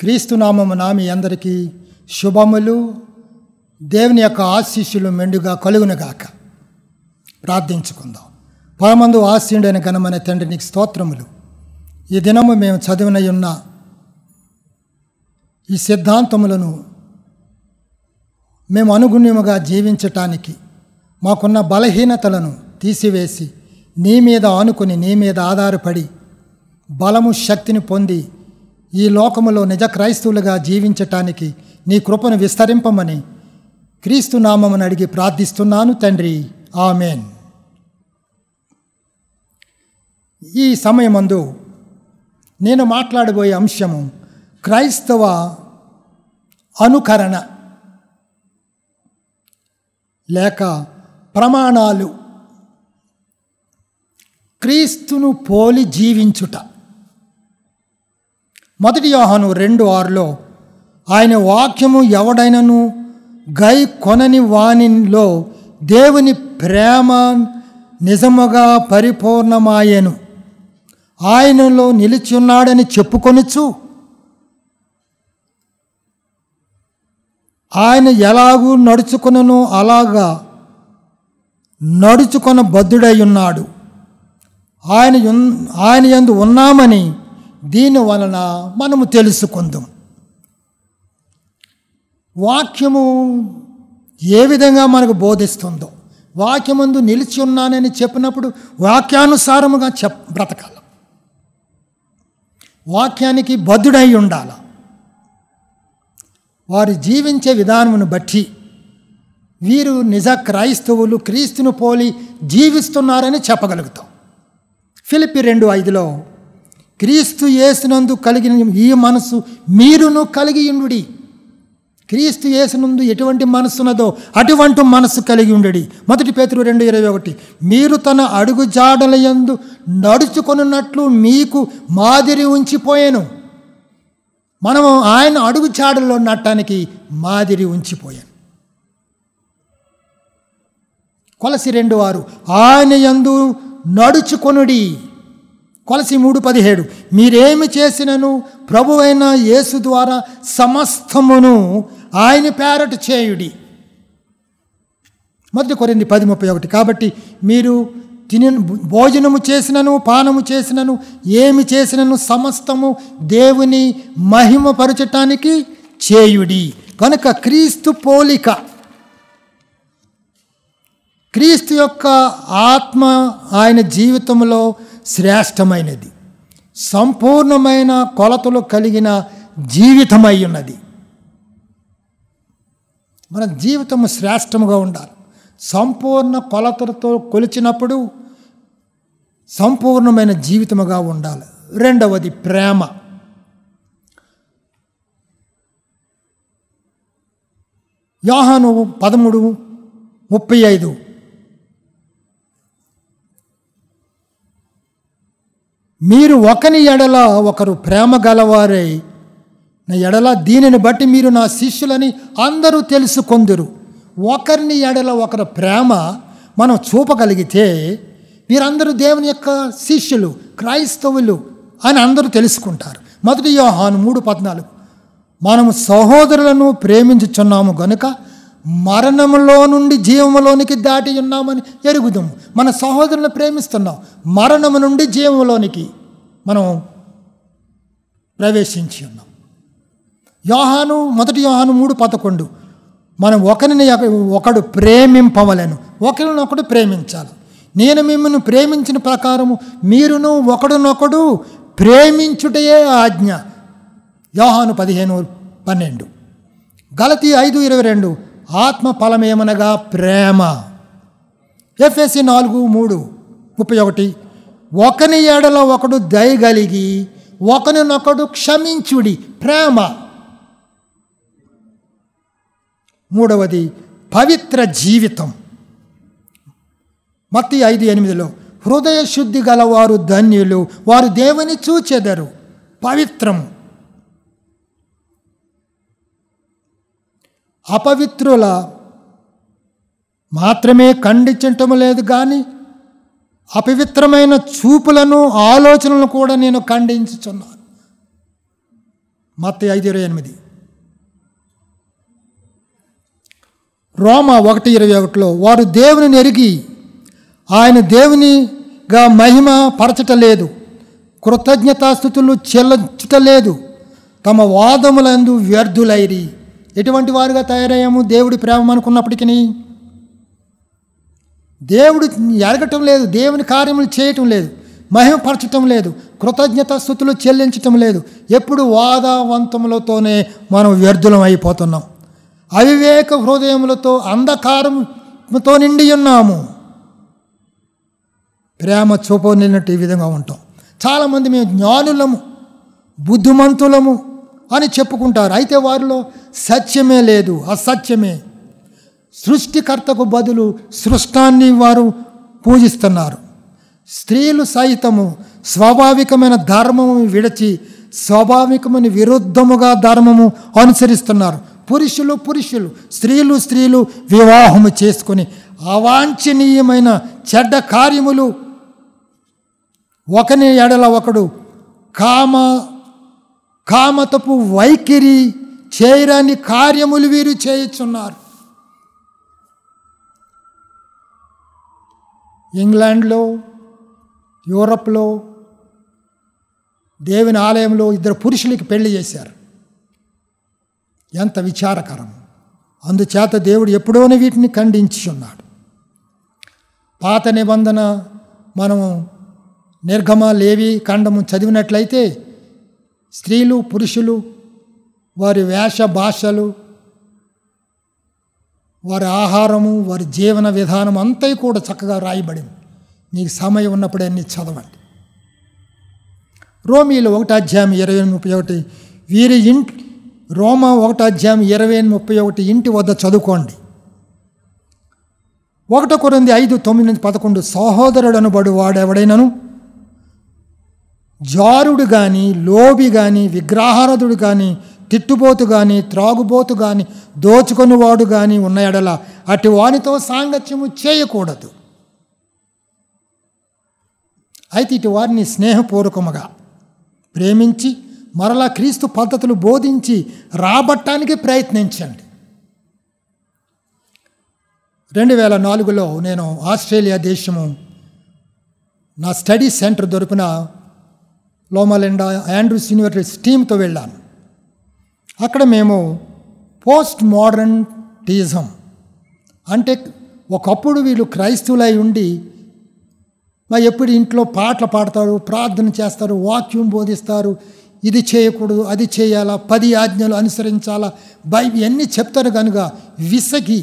క్రీస్తునామము నామి అందరికీ శుభములు దేవుని యొక్క ఆశీస్సులు మెండుగా కలుగునుగాక ప్రార్థించుకుందాం పరమందు ఆశీయుడైన ఘనమైన తండ్రి స్తోత్రములు ఈ దినము మేము చదివినయున్న ఈ సిద్ధాంతములను మేము అనుగుణ్యముగా జీవించటానికి మాకున్న బలహీనతలను తీసివేసి నీ మీద ఆనుకుని నీ మీద ఆధారపడి బలము శక్తిని పొంది ఈ లోకములో నిజ క్రైస్తవులుగా జీవించటానికి నీ కృపను విస్తరింపమని క్రీస్తు నామమును అడిగి ప్రార్థిస్తున్నాను తండ్రి ఆమెన్ ఈ సమయమందు నేను మాట్లాడబోయే అంశము క్రైస్తవ అనుకరణ లేక ప్రమాణాలు క్రీస్తును పోలి జీవించుట మొదటి యోహను రెండు ఆరులో ఆయన వాక్యము ఎవడైనను గై కొనని వానిలో దేవుని ప్రేమ నిజముగా పరిపూర్ణమాయేను ఆయనలో ఉన్నాడని చెప్పుకొనుచు ఆయన ఎలాగూ నడుచుకునను అలాగా నడుచుకొన బద్ధుడై ఉన్నాడు ఆయన ఆయన ఎందు ఉన్నామని దీని వలన మనము తెలుసుకుందాం వాక్యము ఏ విధంగా మనకు బోధిస్తుందో వాక్యమందు నిలిచి ఉన్నానని చెప్పినప్పుడు వాక్యానుసారముగా చెప్ బ్రతకాల వాక్యానికి బద్ధుడై ఉండాల వారు జీవించే విధానమును బట్టి వీరు నిజ క్రైస్తవులు క్రీస్తును పోలి జీవిస్తున్నారని చెప్పగలుగుతాం ఫిలిపి రెండు ఐదులో క్రీస్తు యేసునందు కలిగిన ఈ మనసు మీరును కలిగి ఉండుడి క్రీస్తు యేసునందు ఎటువంటి మనస్సున్నదో అటువంటి మనస్సు కలిగి ఉండడి మొదటి పేతురు రెండు ఇరవై ఒకటి మీరు తన అడుగు ఎందు నడుచుకున్నట్లు మీకు మాదిరి ఉంచిపోయాను మనము ఆయన అడుగు జాడల్లో నట్టడానికి మాదిరి ఉంచిపోయాను కొలసి రెండు వారు ఆయన యందు నడుచుకొనుడి కొలసి మూడు పదిహేడు మీరేమి చేసినను ప్రభువైన యేసు ద్వారా సమస్తమును ఆయన పేరటు చేయుడి మొదటి కొరింది పది ముప్పై ఒకటి కాబట్టి మీరు తిని భోజనము చేసినను పానము చేసినను ఏమి చేసినను సమస్తము దేవుని పరచటానికి చేయుడి కనుక క్రీస్తు పోలిక క్రీస్తు యొక్క ఆత్మ ఆయన జీవితంలో శ్రేష్టమైనది సంపూర్ణమైన కొలతలు కలిగిన జీవితమై ఉన్నది మన జీవితము శ్రేష్టముగా ఉండాలి సంపూర్ణ కొలతలతో కొలిచినప్పుడు సంపూర్ణమైన జీవితముగా ఉండాలి రెండవది ప్రేమ యోహాను పదమూడు ముప్పై ఐదు మీరు ఒకని ఎడల ఒకరు ప్రేమ గలవారై నా ఎడల దీనిని బట్టి మీరు నా శిష్యులని అందరూ తెలుసుకొందరు ఒకరిని ఎడల ఒకరి ప్రేమ మనం చూపగలిగితే వీరందరూ దేవుని యొక్క శిష్యులు క్రైస్తవులు అని అందరూ తెలుసుకుంటారు మొదటి యోహాను మూడు పద్నాలుగు మనము సహోదరులను ప్రేమించుచున్నాము గనుక మరణంలో నుండి జీవంలోనికి దాటి ఉన్నామని ఎరుగుదాం మన సహోదరులను ప్రేమిస్తున్నాం మరణము నుండి జీవంలోనికి మనం ప్రవేశించి ఉన్నాం యోహాను మొదటి యోహాను మూడు పదకొండు మనం ఒకరిని ఒకడు ప్రేమింపవలను ఒకరినొకడు ప్రేమించాలి నేను మిమ్మల్ని ప్రేమించిన ప్రకారము మీరును ఒకడునొకడు ప్రేమించుటయే ఆజ్ఞ యోహాను పదిహేను పన్నెండు గలతీ ఐదు ఇరవై రెండు ఆత్మ ఫలమేమనగా ప్రేమ ఎఫ్ఎస్సి నాలుగు మూడు ముప్పై ఒకటి ఒకని ఏడలో ఒకడు దయగలిగి ఒకనినొకడు క్షమించుడి ప్రేమ మూడవది పవిత్ర జీవితం మత్తి ఐదు ఎనిమిదిలో హృదయ శుద్ధి గలవారు ధన్యులు వారు దేవుని చూచెదరు పవిత్రము అపవిత్రుల మాత్రమే ఖండించటం లేదు కానీ అపవిత్రమైన చూపులను ఆలోచనలను కూడా నేను ఖండించుచున్నాను మత్త ఐదు ఇరవై ఎనిమిది రోమ ఒకటి ఇరవై ఒకటిలో వారు దేవుని ఎరిగి ఆయన దేవునిగా మహిమ లేదు కృతజ్ఞతాస్థుతులు చెల్లించటలేదు తమ వాదములందు వ్యర్థులైరి ఎటువంటి వారుగా తయారయ్యాము దేవుడి ప్రేమ మనకున్నప్పటికీ దేవుడు ఎరగటం లేదు దేవుని కార్యములు చేయటం లేదు మహిమపరచటం లేదు కృతజ్ఞత స్థుతులు చెల్లించటం లేదు ఎప్పుడు వాదావంతములతోనే మనం వ్యర్థులం అయిపోతున్నాం అవివేక హృదయములతో అంధకారంతో నిండి ఉన్నాము ప్రేమ చూపనిలినట్టు ఈ విధంగా ఉంటాం చాలామంది మేము జ్ఞానులము బుద్ధిమంతులము అని చెప్పుకుంటారు అయితే వారిలో సత్యమే లేదు అసత్యమే సృష్టికర్తకు బదులు సృష్టాన్ని వారు పూజిస్తున్నారు స్త్రీలు సైతము స్వాభావికమైన ధర్మము విడిచి స్వాభావికమైన విరుద్ధముగా ధర్మము అనుసరిస్తున్నారు పురుషులు పురుషులు స్త్రీలు స్త్రీలు వివాహము చేసుకొని అవాంఛనీయమైన చెడ్డ కార్యములు ఒకని ఎడల ఒకడు కామ కామతపు వైఖరి చేయరాని కార్యములు వీరు చేయుచున్నారు ఇంగ్లాండ్లో యూరప్లో దేవుని ఆలయంలో ఇద్దరు పురుషులకి పెళ్లి చేశారు ఎంత విచారకరం అందుచేత దేవుడు ఎప్పుడోనే వీటిని ఖండించున్నాడు పాత నిబంధన మనము నిర్గమ లేవి ఖండము చదివినట్లయితే స్త్రీలు పురుషులు వారి వేష భాషలు వారి ఆహారము వారి జీవన విధానం అంతా కూడా చక్కగా రాయబడింది నీకు సమయం ఉన్నప్పుడే అన్ని చదవండి రోమీలు ఒకటి అధ్యాయం ఇరవై ముప్పై ఒకటి వీరి ఇంటి రోమా ఒకటి అధ్యాయం ఇరవై ముప్పై ఒకటి ఇంటి వద్ద చదువుకోండి ఒకటి కొరంది ఐదు తొమ్మిది నుంచి పదకొండు సహోదరుడను బడు వాడెవడైనను జారుడు కానీ లోబి కానీ విగ్రహారథుడు కానీ తిట్టుబోతు కానీ త్రాగుబోతు కానీ దోచుకొనివాడు కానీ ఉన్న ఎడల అటు వానితో సాంగత్యము చేయకూడదు అయితే ఇటు వారిని స్నేహపూర్వకముగా ప్రేమించి మరలా క్రీస్తు పద్ధతులు బోధించి రాబట్టానికి ప్రయత్నించండి రెండు వేల నాలుగులో నేను ఆస్ట్రేలియా దేశము నా స్టడీ సెంటర్ దొరికిన లోమలెండ ఆండ్రూస్ యూనివర్సిటీ టీమ్తో వెళ్ళాను అక్కడ మేము పోస్ట్ మోడర్న్ టీజం అంటే ఒకప్పుడు వీళ్ళు క్రైస్తవులై ఉండి మా ఎప్పుడు ఇంట్లో పాటలు పాడతారు ప్రార్థన చేస్తారు వాక్యూమ్ బోధిస్తారు ఇది చేయకూడదు అది చేయాలా పది ఆజ్ఞలు అనుసరించాలా బై ఇవన్నీ చెప్తారు కనుక విసగి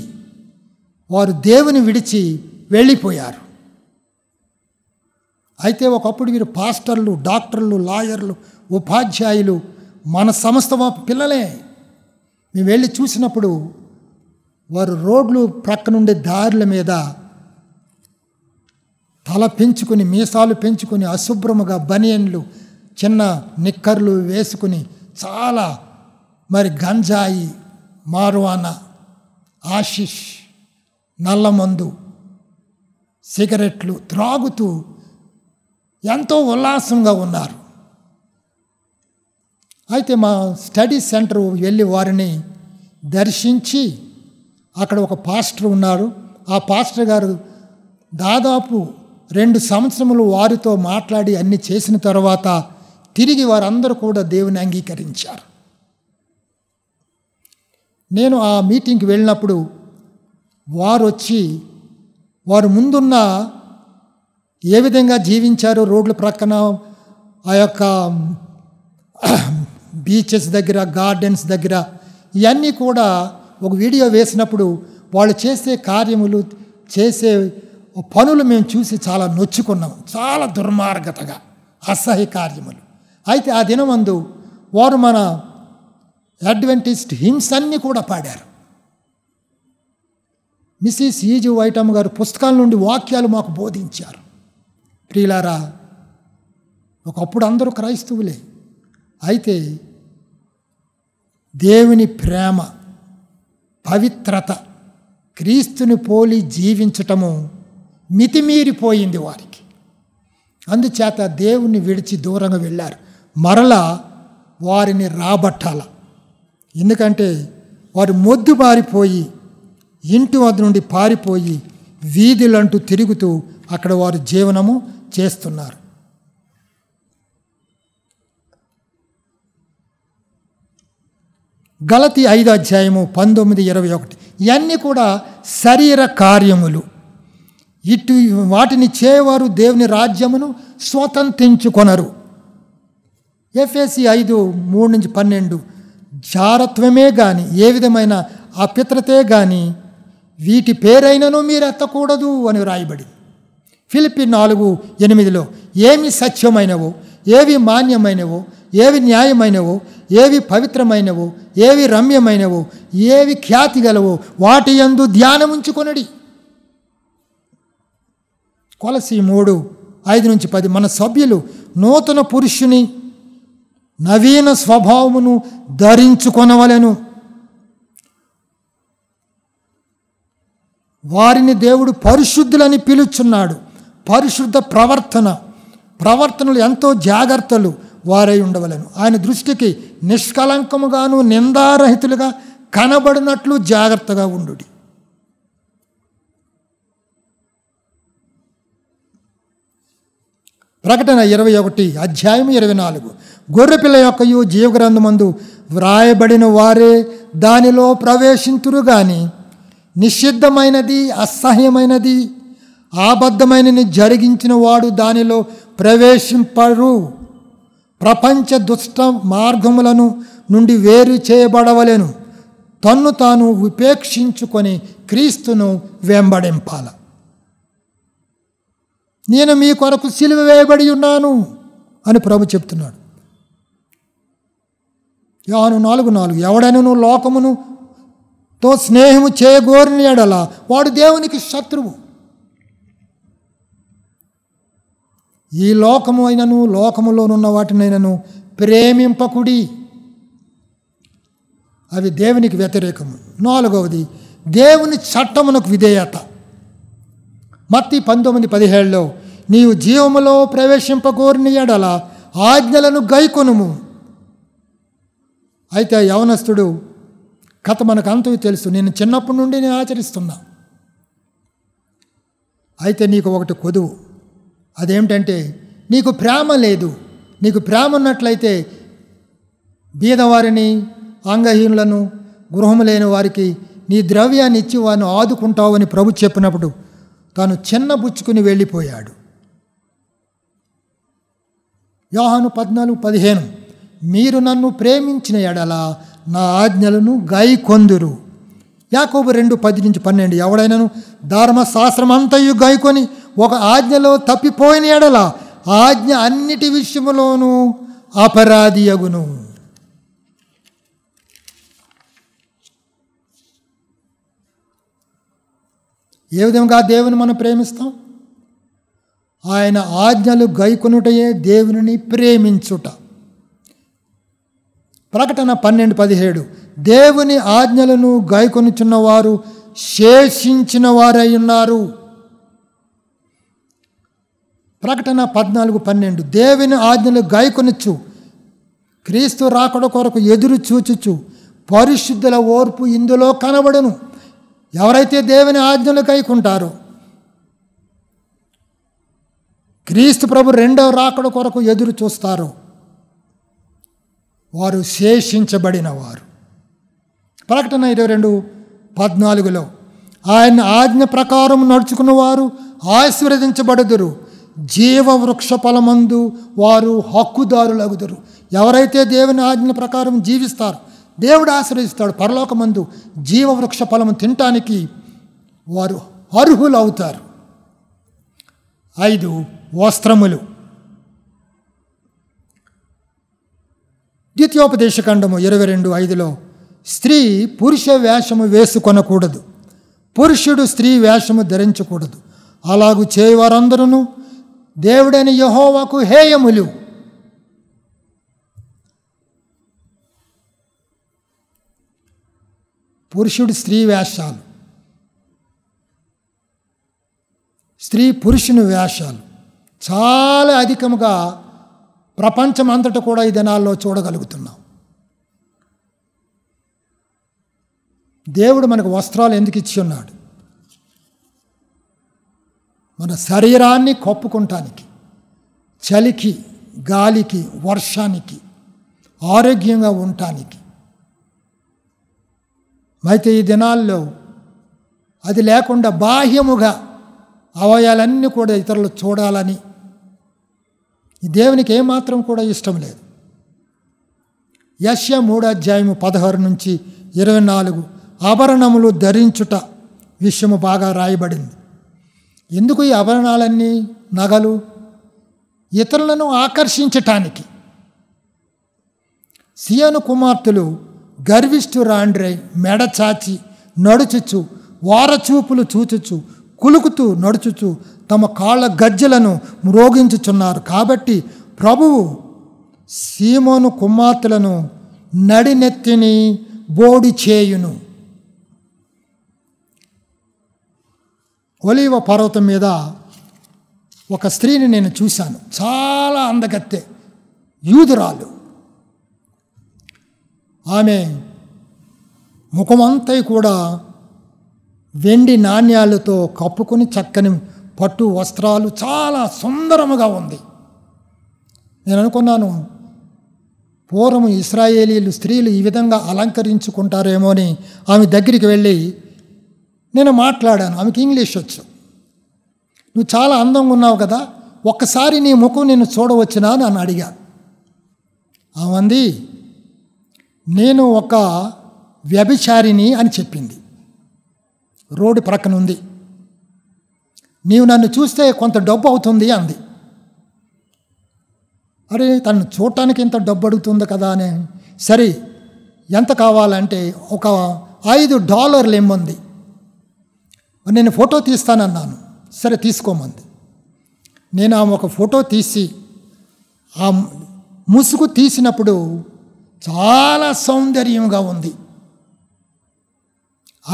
వారు దేవుని విడిచి వెళ్ళిపోయారు అయితే ఒకప్పుడు వీరు పాస్టర్లు డాక్టర్లు లాయర్లు ఉపాధ్యాయులు మన సంస్థ మా పిల్లలే మేము వెళ్ళి చూసినప్పుడు వారు రోడ్లు ప్రక్కనుండే దారుల మీద తల పెంచుకుని మీసాలు పెంచుకుని అశుభ్రముగా బనియన్లు చిన్న నిక్కర్లు వేసుకుని చాలా మరి గంజాయి మారువాన ఆశిష్ నల్లమందు సిగరెట్లు త్రాగుతూ ఎంతో ఉల్లాసంగా ఉన్నారు అయితే మా స్టడీ సెంటర్ వెళ్ళి వారిని దర్శించి అక్కడ ఒక పాస్టర్ ఉన్నారు ఆ పాస్టర్ గారు దాదాపు రెండు సంవత్సరములు వారితో మాట్లాడి అన్ని చేసిన తర్వాత తిరిగి వారందరూ కూడా దేవుని అంగీకరించారు నేను ఆ మీటింగ్కి వెళ్ళినప్పుడు వారు వచ్చి వారు ముందున్న ఏ విధంగా జీవించారు రోడ్ల ప్రక్కన ఆ యొక్క బీచెస్ దగ్గర గార్డెన్స్ దగ్గర ఇవన్నీ కూడా ఒక వీడియో వేసినప్పుడు వాళ్ళు చేసే కార్యములు చేసే పనులు మేము చూసి చాలా నొచ్చుకున్నాం చాలా దుర్మార్గతగా అసహ్య కార్యములు అయితే ఆ దినమందు వారు మన అడ్వెంటిస్ట్ హిమ్స్ అన్నీ కూడా పాడారు మిస్సిస్ ఈజు వైటమ్ గారు పుస్తకాల నుండి వాక్యాలు మాకు బోధించారు ప్రియులారా ఒకప్పుడు అందరూ క్రైస్తవులే అయితే దేవుని ప్రేమ పవిత్రత క్రీస్తుని పోలి జీవించటము మితిమీరిపోయింది వారికి అందుచేత దేవుణ్ణి విడిచి దూరంగా వెళ్ళారు మరలా వారిని రాబట్టాల ఎందుకంటే వారు మొద్దు పారిపోయి ఇంటి వద్ద నుండి పారిపోయి వీధులంటూ తిరుగుతూ అక్కడ వారు జీవనము చేస్తున్నారు గలతి ఐదు అధ్యాయము పంతొమ్మిది ఇరవై ఒకటి ఇవన్నీ కూడా శరీర కార్యములు ఇటు వాటిని చేయవారు దేవుని రాజ్యమును స్వతంత్రించుకొనరు ఎఫ్ఎసి ఐదు మూడు నుంచి పన్నెండు జారత్వమే కానీ ఏ విధమైన అపిత్రతే కానీ వీటి పేరైనను మీరు ఎత్తకూడదు అని వ్రాయబడింది ఫిలిపి నాలుగు ఎనిమిదిలో ఏమి సత్యమైనవో ఏవి మాన్యమైనవో ఏవి న్యాయమైనవో ఏవి పవిత్రమైనవో ఏవి రమ్యమైనవో ఏవి ఖ్యాతి గలవో వాటి యందు ధ్యానముంచుకొనడి కొలసి మూడు ఐదు నుంచి పది మన సభ్యులు నూతన పురుషుని నవీన స్వభావమును ధరించుకొనవలను వారిని దేవుడు పరిశుద్ధులని పిలుచున్నాడు పరిశుద్ధ ప్రవర్తన ప్రవర్తనలు ఎంతో జాగ్రత్తలు వారై ఉండవలను ఆయన దృష్టికి నిష్కలంకముగాను నిందారహితులుగా కనబడినట్లు జాగ్రత్తగా ఉండు ప్రకటన ఇరవై ఒకటి అధ్యాయం ఇరవై నాలుగు గొర్రెపిల్ల యొక్కయు జీవగ్రంథమందు వ్రాయబడిన వారే దానిలో ప్రవేశింతురు కానీ నిషిద్ధమైనది అసహ్యమైనది ఆబద్ధమైనని జరిగించిన వాడు దానిలో ప్రవేశింపరు ప్రపంచ దుష్ట మార్గములను నుండి వేరు చేయబడవలేను తన్ను తాను ఉపేక్షించుకొని క్రీస్తును వెంబడింపాల నేను మీ కొరకు సిలువ వేయబడి ఉన్నాను అని ప్రభు చెప్తున్నాడు యాను నాలుగు నాలుగు ఎవడైనా లోకమును తో స్నేహము చేయగోరిన ఎడల వాడు దేవునికి శత్రువు ఈ లోకము అయినను లోకములోనున్న వాటినైనను ప్రేమింపకుడి అవి దేవునికి వ్యతిరేకము నాలుగవది దేవుని చట్టమునకు విధేయత మత్తి పంతొమ్మిది పదిహేడులో నీవు జీవములో ప్రవేశింపకూరిని ఎడల ఆజ్ఞలను గైకొనుము అయితే యవనస్తుడు కథ మనకు అంత తెలుసు నేను చిన్నప్పటి నుండి నేను ఆచరిస్తున్నా అయితే నీకు ఒకటి కొదువు అదేమిటంటే నీకు ప్రేమ లేదు నీకు ప్రేమ ఉన్నట్లయితే బీదవారిని అంగహీనులను గృహము లేని వారికి నీ ద్రవ్యాన్ని ఇచ్చి వారిని ఆదుకుంటావు అని ప్రభు చెప్పినప్పుడు తాను చిన్న బుచ్చుకుని వెళ్ళిపోయాడు యోహాను పద్నాలుగు పదిహేను మీరు నన్ను ప్రేమించిన ఎడల నా ఆజ్ఞలను గాయకొందురు యాకోబు రెండు పది నుంచి పన్నెండు ఎవడైనాను ధర్మశాస్త్రం అంతయు గాయకొని ఒక ఆజ్ఞలో తప్పిపోయిన ఎడల ఆజ్ఞ అన్నిటి విషయంలోనూ అపరాధి అగును ఏ విధంగా దేవుని మనం ప్రేమిస్తాం ఆయన ఆజ్ఞలు గైకొనుటయే దేవుని ప్రేమించుట ప్రకటన పన్నెండు పదిహేడు దేవుని ఆజ్ఞలను గాయకొనుచున్నవారు శేషించిన వారై ఉన్నారు ప్రకటన పద్నాలుగు పన్నెండు దేవుని ఆజ్ఞలు గాయకొనొచ్చు క్రీస్తు రాకడ కొరకు ఎదురు చూచుచు పరిశుద్ధుల ఓర్పు ఇందులో కనబడును ఎవరైతే దేవుని ఆజ్ఞలు గాయకుంటారో క్రీస్తు ప్రభు రెండవ రాకడ కొరకు ఎదురు చూస్తారో వారు శేషించబడిన వారు ప్రకటన ఇరవై రెండు పద్నాలుగులో ఆయన ఆజ్ఞ ప్రకారం నడుచుకున్నవారు ఆశీర్వదించబడుదురు జీవవృక్ష ఫలమందు వారు హక్కుదారులగుదరు ఎవరైతే దేవుని ఆజ్ఞల ప్రకారం జీవిస్తారు దేవుడు ఆశ్రయిస్తాడు పరలోకమందు జీవవృక్ష ఫలము తినటానికి వారు అర్హులు అవుతారు ఐదు వస్త్రములు ద్వితీయోపదేశఖండము ఇరవై రెండు ఐదులో స్త్రీ పురుష వేషము వేసుకొనకూడదు పురుషుడు స్త్రీ వేషము ధరించకూడదు అలాగూ చేయవారందరూ దేవుడని యహోవాకు హేయములు పురుషుడు స్త్రీ వేషాలు స్త్రీ పురుషుని వేషాలు చాలా అధికముగా ప్రపంచం అంతటా కూడా ఈ దినాల్లో చూడగలుగుతున్నాం దేవుడు మనకు వస్త్రాలు ఎందుకు ఇచ్చి ఉన్నాడు మన శరీరాన్ని కప్పుకుంటానికి చలికి గాలికి వర్షానికి ఆరోగ్యంగా ఉండటానికి అయితే ఈ దినాల్లో అది లేకుండా బాహ్యముగా అవయాలన్నీ కూడా ఇతరులు చూడాలని ఈ దేవునికి ఏమాత్రం కూడా ఇష్టం లేదు యశ్య మూడాధ్యాయము అధ్యాయము పదహారు నుంచి ఇరవై నాలుగు ఆభరణములు ధరించుట విషయము బాగా రాయబడింది ఎందుకు ఈ ఆభరణాలన్నీ నగలు ఇతరులను ఆకర్షించటానికి సియను కుమార్తెలు మెడ మెడచాచి నడుచుచు వారచూపులు చూచుచు కులుకుతూ నడుచుచు తమ కాళ్ళ గజ్జలను మ్రోగించుచున్నారు కాబట్టి ప్రభువు సీమోను కుమార్తెలను నడినెత్తిని బోడి చేయును ఒలీవ పర్వతం మీద ఒక స్త్రీని నేను చూశాను చాలా అందగత్తె యూదురాలు ఆమె ముఖమంతా కూడా వెండి నాణ్యాలతో కప్పుకొని చక్కని పట్టు వస్త్రాలు చాలా సుందరముగా ఉంది నేను అనుకున్నాను పూర్వం ఇస్రాయేలీలు స్త్రీలు ఈ విధంగా అలంకరించుకుంటారేమో అని ఆమె దగ్గరికి వెళ్ళి నేను మాట్లాడాను ఆమెకి ఇంగ్లీష్ వచ్చు నువ్వు చాలా అందంగా ఉన్నావు కదా ఒక్కసారి నీ ముఖం నేను చూడవచ్చునా అని నన్ను అడిగా ఆమంది నేను ఒక వ్యభిచారిని అని చెప్పింది రోడ్డు ప్రక్కన ఉంది నీవు నన్ను చూస్తే కొంత డబ్బు అవుతుంది అంది అరే తను చూడటానికి ఇంత డబ్బు అడుగుతుంది కదా అని సరే ఎంత కావాలంటే ఒక ఐదు డాలర్లు ఇమ్మంది నేను ఫోటో తీస్తానన్నాను సరే తీసుకోమంది నేను ఆమె ఒక ఫోటో తీసి ఆ ముసుగు తీసినప్పుడు చాలా సౌందర్యంగా ఉంది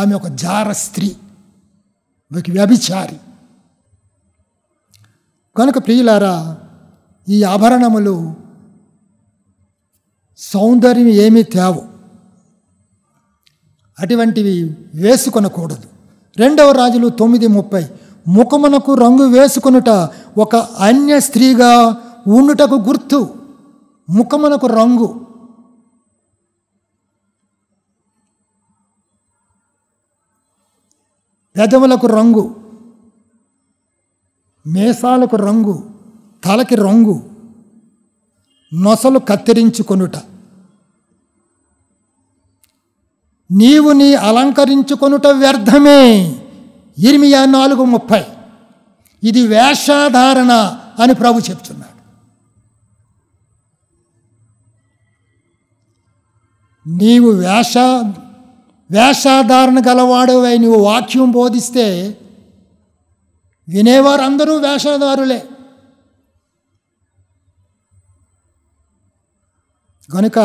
ఆమె ఒక జార స్త్రీ ఒక వ్యభిచారి కనుక ప్రియులారా ఈ ఆభరణములు సౌందర్యం ఏమీ తేవు అటువంటివి వేసుకొనకూడదు రెండవ రాజులు తొమ్మిది ముప్పై ముఖమునకు రంగు వేసుకొనుట ఒక అన్య స్త్రీగా ఉండుటకు గుర్తు ముఖమునకు రంగు పెదవులకు రంగు మేసాలకు రంగు తలకి రంగు నొసలు కత్తిరించుకొనుట నీవు నీ అలంకరించుకొనుట వ్యర్థమే ఇరిమియా నాలుగు ముప్పై ఇది వేషాధారణ అని ప్రభు చెప్తున్నాడు నీవు వేష వేషాధారణ గలవాడవై నీవు వాక్యం బోధిస్తే వినేవారు అందరూ వేషధారులే కనుక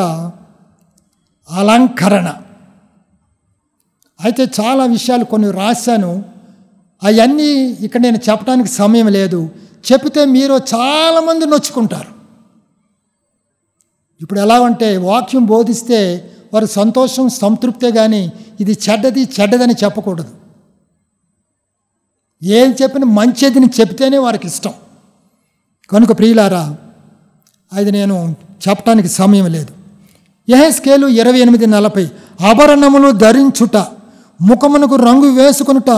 అలంకరణ అయితే చాలా విషయాలు కొన్ని రాశాను అవన్నీ ఇక్కడ నేను చెప్పడానికి సమయం లేదు చెప్తే మీరు చాలామంది నొచ్చుకుంటారు ఇప్పుడు ఎలా అంటే వాక్యం బోధిస్తే వారు సంతోషం సంతృప్తే కానీ ఇది చెడ్డది చెడ్డదని చెప్పకూడదు ఏం చెప్పిన మంచిదిని చెప్తేనే వారికి ఇష్టం కనుక ప్రియులారా అది నేను చెప్పడానికి సమయం లేదు యహస్కేలు ఇరవై ఎనిమిది నలభై ఆభరణములు ధరించుట ముఖమునకు రంగు వేసుకునుట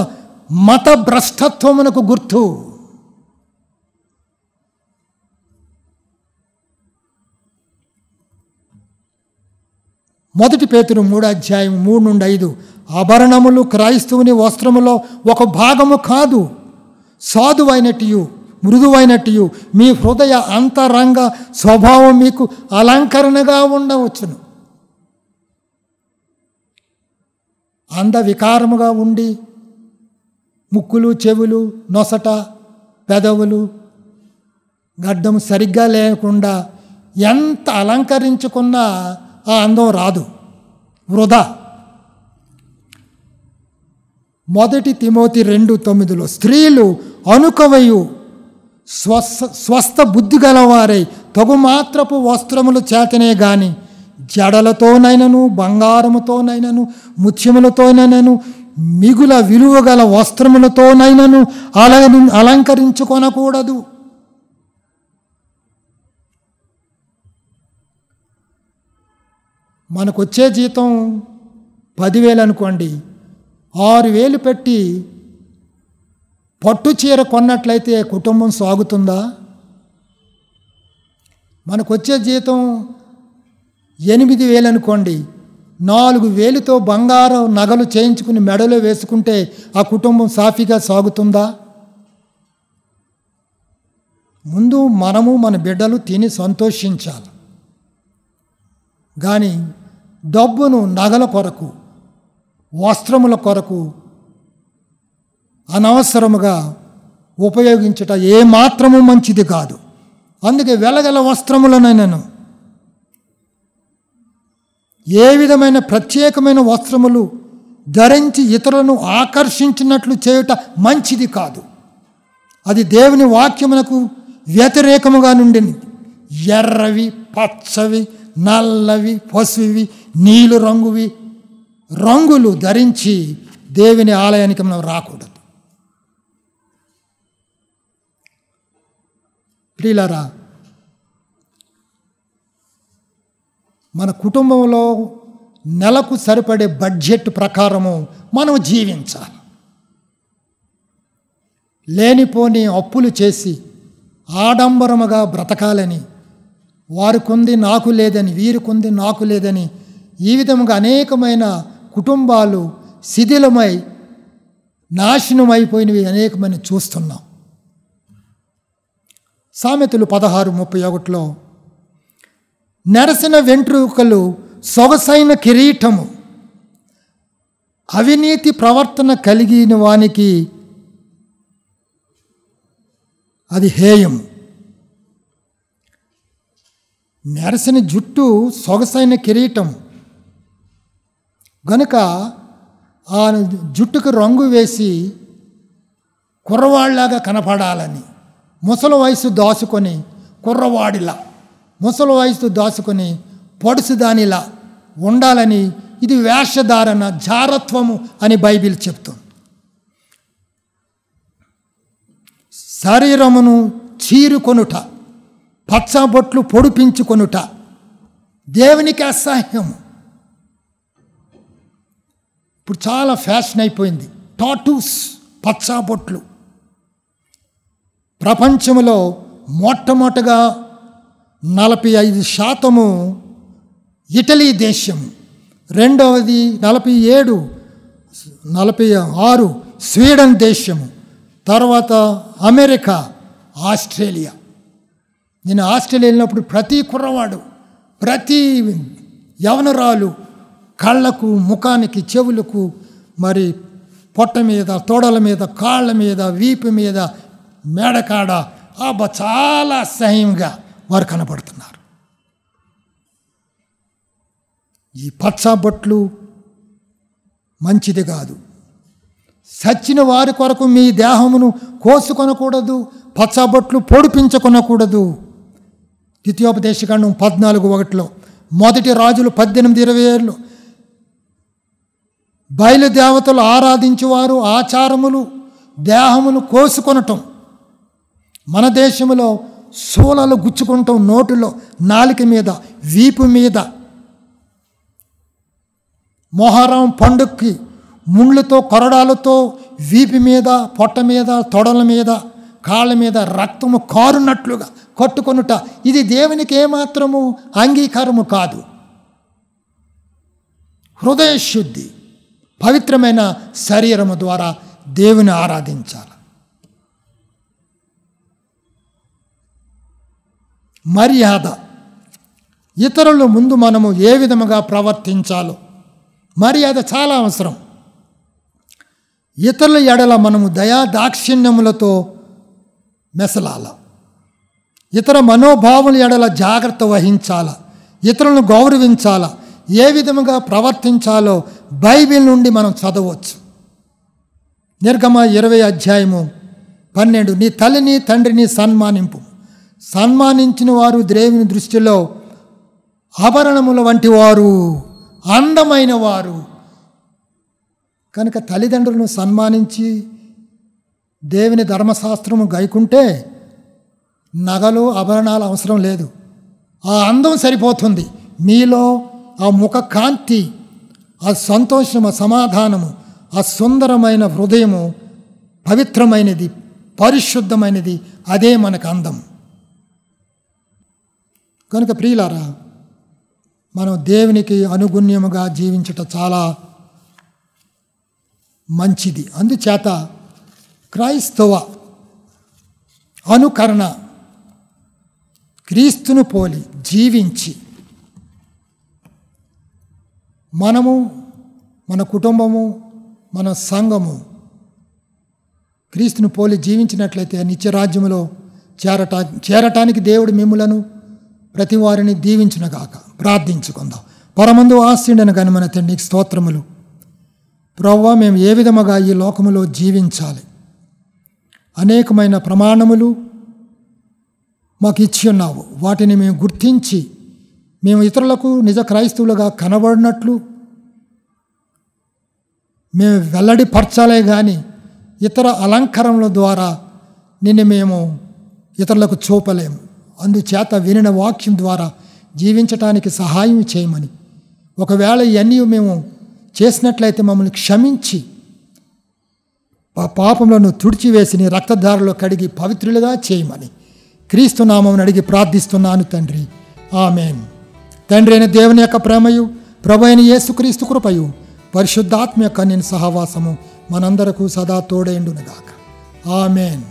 మత భ్రష్టత్వమునకు గుర్తు మొదటి పేతురు మూడు అధ్యాయం మూడు నుండి ఐదు ఆభరణములు క్రైస్తవుని వస్త్రములో ఒక భాగము కాదు సాధువైనటియు మృదువైనట్టు మీ హృదయ అంతరంగ స్వభావం మీకు అలంకరణగా ఉండవచ్చును వికారముగా ఉండి ముక్కులు చెవులు నొసట పెదవులు గడ్డం సరిగ్గా లేకుండా ఎంత అలంకరించుకున్నా ఆ అందం రాదు వృధా మొదటి తిమోతి రెండు తొమ్మిదిలో స్త్రీలు అనుకవయు స్వస్థ స్వస్థ బుద్ధి గలవారై తగు మాత్రపు వస్త్రములు చేతనే కానీ జడలతోనైనను బంగారముతోనైనను ముత్యములతోనైనను మిగుల విలువ గల వస్త్రములతోనైనను అల అలంకరించుకొనకూడదు మనకొచ్చే జీతం పదివేలు అనుకోండి ఆరు వేలు పెట్టి పట్టు చీర కొన్నట్లయితే కుటుంబం సాగుతుందా మనకొచ్చే జీతం ఎనిమిది వేలు అనుకోండి నాలుగు వేలుతో బంగారం నగలు చేయించుకుని మెడలో వేసుకుంటే ఆ కుటుంబం సాఫీగా సాగుతుందా ముందు మనము మన బిడ్డలు తిని సంతోషించాలి కానీ డబ్బును నగల కొరకు వస్త్రముల కొరకు అనవసరముగా ఉపయోగించట ఏమాత్రము మంచిది కాదు అందుకే వెలగల వస్త్రములనైనను ఏ విధమైన ప్రత్యేకమైన వస్త్రములు ధరించి ఇతరులను ఆకర్షించినట్లు చేయుట మంచిది కాదు అది దేవుని వాక్యమునకు వ్యతిరేకముగా నుండి ఎర్రవి పచ్చవి నల్లవి పసువి నీలు రంగువి రంగులు ధరించి దేవుని ఆలయానికి మనం రాకూడదు ప్రియులరా మన కుటుంబంలో నెలకు సరిపడే బడ్జెట్ ప్రకారము మనం జీవించాలి లేనిపోని అప్పులు చేసి ఆడంబరముగా బ్రతకాలని వారికుంది నాకు లేదని వీరికుంది నాకు లేదని ఈ విధముగా అనేకమైన కుటుంబాలు శిథిలమై నాశనమైపోయినవి అనేకమైన చూస్తున్నాం సామెతలు పదహారు ముప్పై ఒకటిలో నరసిన వెంట్రుకలు సొగసైన కిరీటము అవినీతి ప్రవర్తన కలిగిన వానికి అది హేయం నెరసిన జుట్టు సొగసైన కిరీటం గనుక ఆ జుట్టుకు రంగు వేసి కుర్రవాళ్లాగా కనపడాలని ముసలి వయసు దాచుకొని కుర్రవాడిలా ముసలి వయసు దాసుకుని పొడుసుదానిలా ఉండాలని ఇది వేషధారణ జారత్వము అని బైబిల్ చెప్తుంది శరీరమును చీరుకొనుట పచ్చబొట్లు పొడిపించుకొనుట దేవునికి అసహ్యము ఇప్పుడు చాలా ఫ్యాషన్ అయిపోయింది టాటూస్ పచ్చాబొట్లు ప్రపంచంలో మొట్టమొదటగా నలభై ఐదు శాతము ఇటలీ దేశం రెండవది నలభై ఏడు నలభై ఆరు స్వీడన్ దేశము తర్వాత అమెరికా ఆస్ట్రేలియా నేను ఆస్ట్రేలియా వెళ్ళినప్పుడు ప్రతి కుర్రవాడు ప్రతి యవనరాలు కళ్ళకు ముఖానికి చెవులకు మరి పొట్ట మీద తోడల మీద కాళ్ళ మీద వీపు మీద మేడకాడ అబ్బా చాలా అసహ్యంగా వారు కనబడుతున్నారు ఈ పచ్చాబొట్లు మంచిది కాదు సచ్చిన వారి కొరకు మీ దేహమును కోసుకొనకూడదు పచ్చబొట్లు పొడిపించుకొనకూడదు ద్వితీయోపదేశకాండం పద్నాలుగు ఒకటిలో మొదటి రాజులు పద్దెనిమిది ఇరవై ఏళ్ళు బయలుదేవతలు ఆరాధించేవారు ఆచారములు దేహమును కోసుకొనటం మన దేశంలో శూలాలు గుచ్చుకుంటాం నోటిలో నాలిక మీద వీపు మీద మొహరం పండుక్కి ముండ్లతో కొరడాలతో వీపు మీద పొట్ట మీద తొడల మీద కాళ్ళ మీద రక్తము కారునట్లుగా కొట్టుకొనుట ఇది దేవునికి ఏమాత్రము అంగీకారము కాదు హృదయ శుద్ధి పవిత్రమైన శరీరము ద్వారా దేవుని ఆరాధించాలి మర్యాద ఇతరుల ముందు మనము ఏ విధముగా ప్రవర్తించాలో మర్యాద చాలా అవసరం ఇతరుల ఎడల మనము దయా దాక్షిణ్యములతో మెసలాల ఇతర మనోభావముల ఎడల జాగ్రత్త వహించాల ఇతరులను గౌరవించాల ఏ విధముగా ప్రవర్తించాలో బైబిల్ నుండి మనం చదవచ్చు నిర్గమ ఇరవై అధ్యాయము పన్నెండు నీ తల్లిని తండ్రిని సన్మానింపు సన్మానించిన వారు దేవుని దృష్టిలో ఆభరణముల వంటి వారు అందమైన వారు కనుక తల్లిదండ్రులను సన్మానించి దేవుని ధర్మశాస్త్రము గైకుంటే నగలు ఆభరణాలు అవసరం లేదు ఆ అందం సరిపోతుంది మీలో ఆ ముఖ కాంతి ఆ సంతోషము సమాధానము ఆ సుందరమైన హృదయము పవిత్రమైనది పరిశుద్ధమైనది అదే మనకు అందం కనుక ప్రియులారా మనం దేవునికి అనుగుణ్యముగా జీవించట చాలా మంచిది అందుచేత క్రైస్తవ అనుకరణ క్రీస్తును పోలి జీవించి మనము మన కుటుంబము మన సంఘము క్రీస్తును పోలి జీవించినట్లయితే నిత్యరాజ్యములో చేరటా చేరటానికి దేవుడు మిమ్ములను ప్రతి వారిని దీవించునగాక ప్రార్థించుకుందాం పరమందు ఆశీడన గనుమన తండ్రి స్తోత్రములు ప్రవ్వ మేము ఏ విధముగా ఈ లోకములో జీవించాలి అనేకమైన ప్రమాణములు మాకు ఇచ్చి ఉన్నావు వాటిని మేము గుర్తించి మేము ఇతరులకు నిజ క్రైస్తవులుగా కనబడినట్లు మేము వెల్లడిపరచాలే కానీ ఇతర అలంకరముల ద్వారా నిన్ను మేము ఇతరులకు చూపలేము అందుచేత వినిన వాక్యం ద్వారా జీవించటానికి సహాయం చేయమని ఒకవేళ ఇవన్నీ మేము చేసినట్లయితే మమ్మల్ని క్షమించి పాపములను తుడిచివేసి నీ రక్తధారలో కడిగి పవిత్రులుగా చేయమని క్రీస్తు నామం అడిగి ప్రార్థిస్తున్నాను తండ్రి ఆమెన్ తండ్రి అయిన దేవుని యొక్క ప్రేమయు ప్రభు అయిన క్రీస్తు కృపయు పరిశుద్ధాత్మ యొక్క నేను సహవాసము మనందరకు సదా తోడేండునుగాక ఆమెన్